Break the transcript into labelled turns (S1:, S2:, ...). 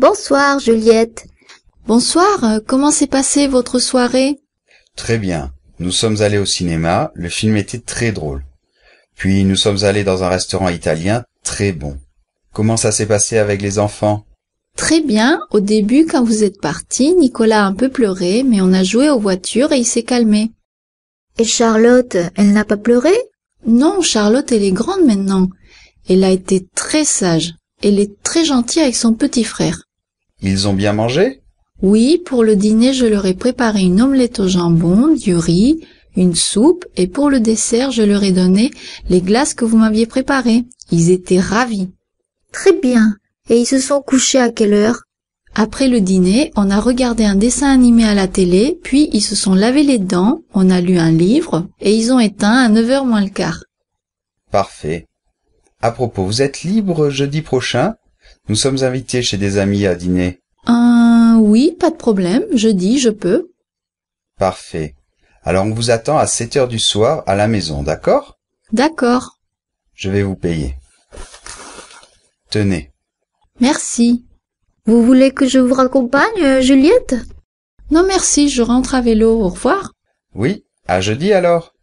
S1: Bonsoir Juliette. Bonsoir, euh, comment s'est passée votre soirée
S2: Très bien. Nous sommes allés au cinéma, le film était très drôle. Puis nous sommes allés dans un restaurant italien très bon. Comment ça s'est passé avec les enfants
S1: Très bien. Au début, quand vous êtes parti, Nicolas a un peu pleuré, mais on a joué aux voitures et il s'est calmé. Et Charlotte, elle n'a pas pleuré Non, Charlotte, elle est grande maintenant. Elle a été très sage. Elle est très gentille avec son petit frère.
S2: Ils ont bien mangé
S1: Oui, pour le dîner, je leur ai préparé une omelette au jambon, du riz, une soupe, et pour le dessert, je leur ai donné les glaces que vous m'aviez préparées. Ils étaient ravis. Très bien. Et ils se sont couchés à quelle heure Après le dîner, on a regardé un dessin animé à la télé, puis ils se sont lavés les dents, on a lu un livre, et ils ont éteint à 9h moins le quart.
S2: Parfait. À propos, vous êtes libre jeudi prochain nous sommes invités chez des amis à dîner.
S1: Euh, oui, pas de problème. Jeudi, je peux.
S2: Parfait. Alors on vous attend à 7 heures du soir à la maison, d'accord
S1: D'accord.
S2: Je vais vous payer. Tenez.
S1: Merci. Vous voulez que je vous raccompagne, euh, Juliette Non merci, je rentre à vélo. Au revoir. Oui, à jeudi alors.